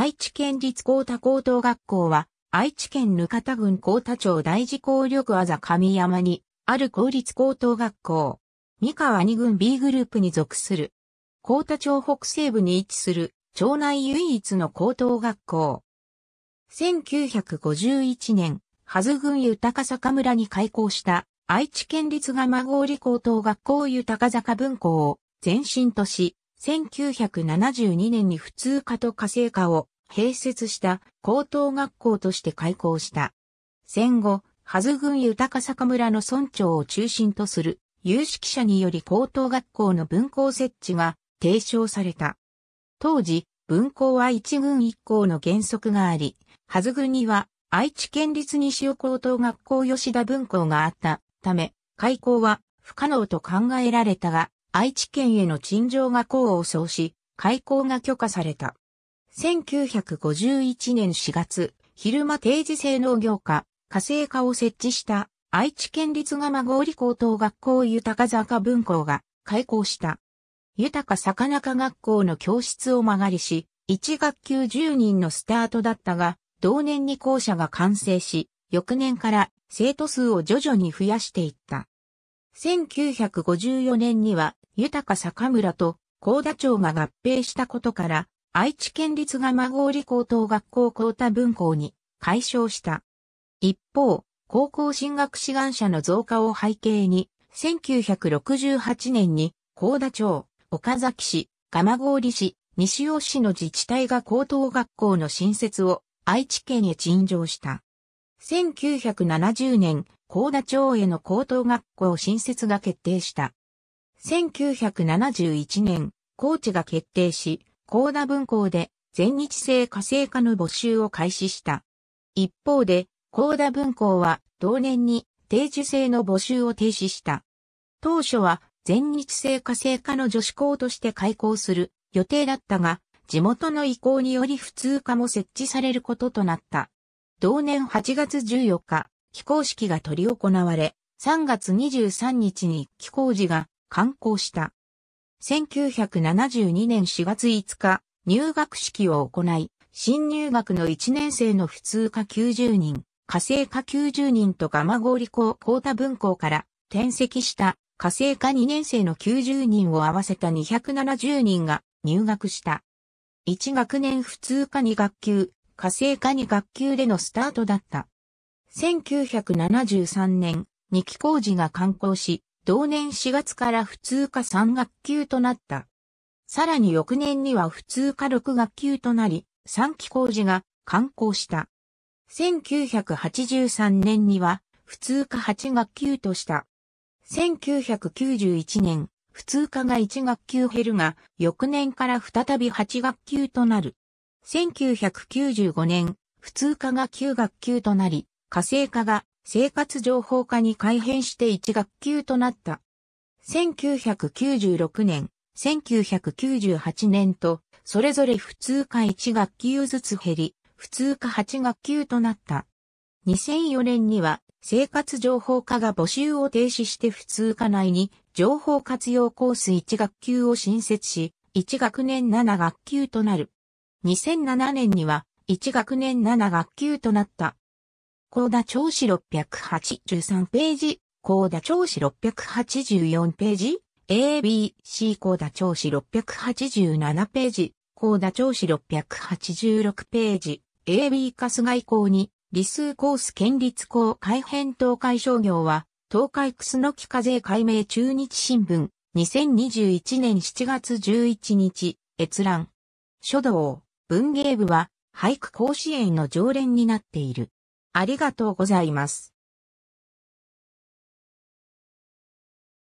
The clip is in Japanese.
愛知県立高田高等学校は、愛知県ぬかた郡高田町大事公緑あざ上山に、ある公立高等学校。三河二郡 B グループに属する。高田町北西部に位置する、町内唯一の高等学校。1951年、はず郡豊坂村に開校した愛知県立蒲郡高等学校豊坂分校を前身とし、1972年に普通科と家政科を併設した高等学校として開校した。戦後、ハズ郡豊坂村の村長を中心とする有識者により高等学校の分校設置が提唱された。当時、分校は一軍一校の原則があり、ハズ郡には愛知県立西尾高等学校吉田分校があったため、開校は不可能と考えられたが、愛知県への陳情が功を奏し、開港が許可された。1951年4月、昼間定時制農業化、火星化を設置した愛知県立蒲郡高等学校豊坂分校が開校した。豊魚科学校の教室を曲がりし、1学級10人のスタートだったが、同年に校舎が完成し、翌年から生徒数を徐々に増やしていった。1954年には、豊坂村と高田町が合併したことから、愛知県立蒲郡高等学校高田分校に解消した。一方、高校進学志願者の増加を背景に、1968年に高田町、岡崎市、蒲郡市、西尾市の自治体が高等学校の新設を愛知県へ陳情した。1970年、高田町への高等学校新設が決定した。1971年、高知が決定し、高田分校で全日制火星科の募集を開始した。一方で、高田分校は同年に定時制の募集を停止した。当初は全日制火星科の女子校として開校する予定だったが、地元の意向により普通科も設置されることとなった。同年8月14日、起工式が執り行われ、3月23日に起工時が観光した。1972年4月5日、入学式を行い、新入学の1年生の普通科90人、火星科90人と蒲郡校高田分校から転籍した火星科2年生の90人を合わせた270人が入学した。1学年普通科2学級、火星化に学級でのスタートだった。1973年、2期工事が完工し、同年4月から普通科3学級となった。さらに翌年には普通科6学級となり、3期工事が完工した。1983年には普通科8学級とした。1991年、普通科が1学級減るが、翌年から再び8学級となる。1995年、普通科が9学級となり、火星科が生活情報科に改変して1学級となった。1996年、1998年と、それぞれ普通科1学級ずつ減り、普通科8学級となった。2004年には、生活情報科が募集を停止して普通科内に、情報活用コース1学級を新設し、1学年7学級となる。2007年には1学年7学級となった。高田調子683ページ、高田調子684ページ、ABC 高田調子687ページ、高田調子686ページ、AB 春日外交に、理数コース県立校改編東海商業は、東海楠木課税改名中日新聞、2021年7月11日、閲覧。書道。文芸部は俳句甲子園の常連になっている。ありがとうございます。